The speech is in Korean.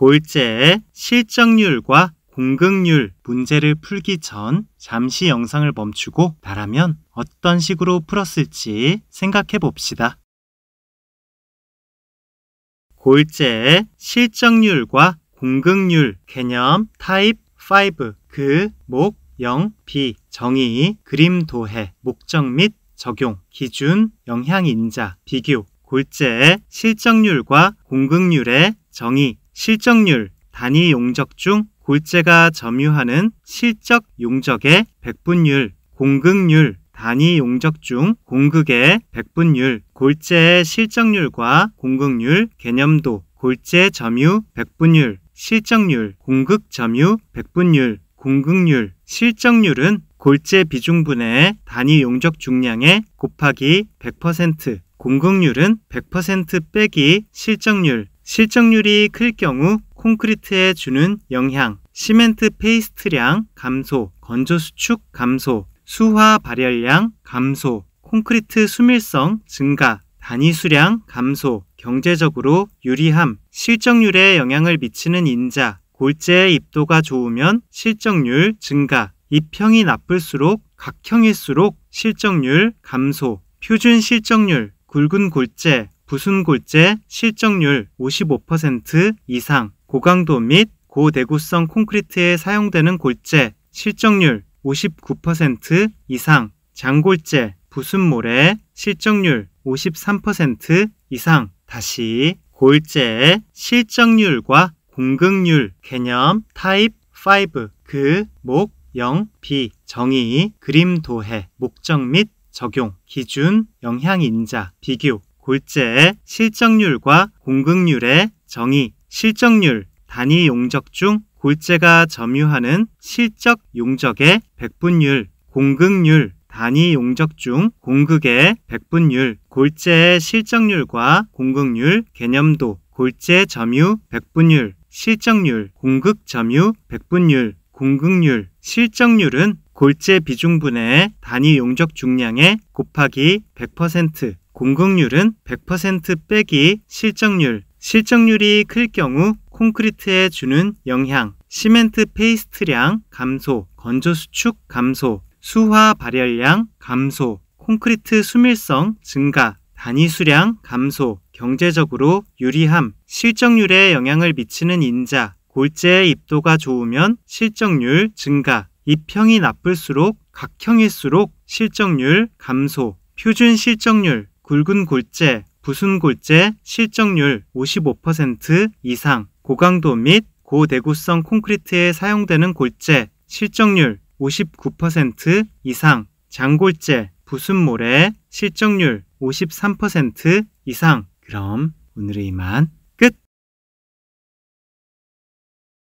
골재의 실적률과 공급률 문제를 풀기 전 잠시 영상을 멈추고 나라면 어떤 식으로 풀었을지 생각해 봅시다. 골재의 실적률과 공급률 개념 타입 5 그, 목, 영, 비, 정의, 그림 도해, 목적 및 적용, 기준, 영향 인자, 비교, 골재의 실적률과 공급률의 정의, 실적률, 단위 용적 중 골재가 점유하는 실적 용적의 백분율, 공극률, 단위 용적 중 공극의 백분율, 골재의 실적률과 공극률, 개념도, 골재 점유, 백분율, 실적률, 공극 점유, 백분율, 공극률, 실적률은 골재 비중분의 단위 용적 중량에 곱하기 100%, 공극률은 100% 빼기 실적률 실적률이 클 경우 콘크리트에 주는 영향, 시멘트 페이스트량 감소, 건조 수축 감소, 수화 발열량 감소, 콘크리트 수밀성 증가, 단위 수량 감소, 경제적으로 유리함, 실적률에 영향을 미치는 인자, 골재 입도가 좋으면 실적률 증가, 입형이 나쁠수록 각형일수록 실적률 감소, 표준 실적률, 굵은 골재, 부순골재 실적률 55% 이상, 고강도 및 고내구성 콘크리트에 사용되는 골재 실적률 59% 이상, 장골재 부순모래 실적률 53% 이상, 다시 골재 실적률과 공급률 개념 타입 5 그, 목, 영, 비, 정의, 그림 도해, 목적 및 적용, 기준, 영향인자, 비교, 골재의 실적률과 공급률의 정의, 실적률, 단위 용적 중 골재가 점유하는 실적 용적의 백분율, 공급률, 단위 용적 중 공극의 백분율, 골재의 실적률과 공급률 개념도, 골재 점유, 백분율, 실적률, 공극 점유, 백분율, 공극률, 실적률은 골재 비중분의 단위 용적 중량의 곱하기 100% 공급률은 100% 빼기 실적률. 실적률이 클 경우 콘크리트에 주는 영향, 시멘트 페이스트량 감소, 건조 수축 감소, 수화 발열량 감소, 콘크리트 수밀성 증가, 단위 수량 감소, 경제적으로 유리함, 실적률에 영향을 미치는 인자, 골재 입도가 좋으면 실적률 증가, 입형이 나쁠수록 각형일수록 실적률 감소, 표준 실적률 굵은 골재, 부순 골재 실적률 55% 이상, 고강도 및고대구성 콘크리트에 사용되는 골재 실적률 59% 이상, 장골재, 부순모래 실적률 53% 이상. 그럼 오늘은 이만.